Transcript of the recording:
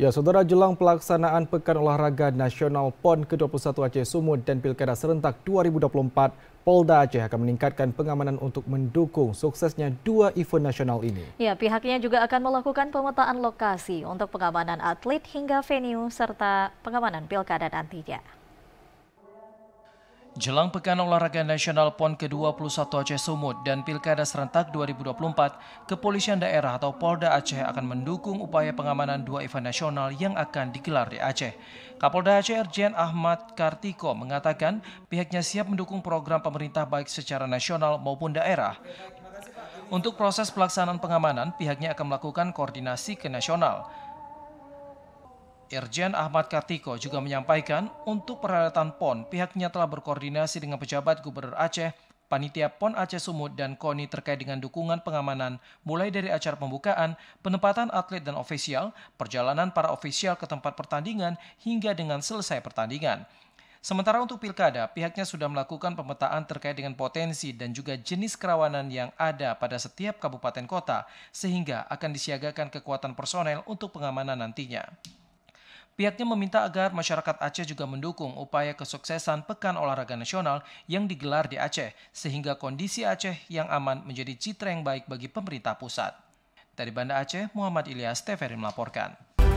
Ya, saudara jelang pelaksanaan Pekan Olahraga Nasional PON ke-21 Aceh Sumut dan Pilkada Serentak 2024, Polda Aceh akan meningkatkan pengamanan untuk mendukung suksesnya dua event nasional ini. Ya, pihaknya juga akan melakukan pemetaan lokasi untuk pengamanan atlet hingga venue serta pengamanan pilkada nantinya. Jelang Pekan Olahraga Nasional PON ke-21 Aceh Sumut dan Pilkada Serentak 2024, Kepolisian Daerah atau Polda Aceh akan mendukung upaya pengamanan dua event nasional yang akan digelar di Aceh. Kapolda Aceh Erjen Ahmad Kartiko mengatakan pihaknya siap mendukung program pemerintah baik secara nasional maupun daerah. Untuk proses pelaksanaan pengamanan, pihaknya akan melakukan koordinasi ke nasional. Irjen Ahmad Kartiko juga menyampaikan untuk peralatan PON pihaknya telah berkoordinasi dengan pejabat Gubernur Aceh, Panitia PON Aceh Sumut dan KONI terkait dengan dukungan pengamanan mulai dari acara pembukaan, penempatan atlet dan ofisial, perjalanan para ofisial ke tempat pertandingan hingga dengan selesai pertandingan. Sementara untuk pilkada, pihaknya sudah melakukan pemetaan terkait dengan potensi dan juga jenis kerawanan yang ada pada setiap kabupaten kota, sehingga akan disiagakan kekuatan personel untuk pengamanan nantinya. Pihaknya meminta agar masyarakat Aceh juga mendukung upaya kesuksesan Pekan Olahraga Nasional yang digelar di Aceh, sehingga kondisi Aceh yang aman menjadi citra yang baik bagi pemerintah pusat. Dari Banda Aceh, Muhammad Ilyas TVRI melaporkan.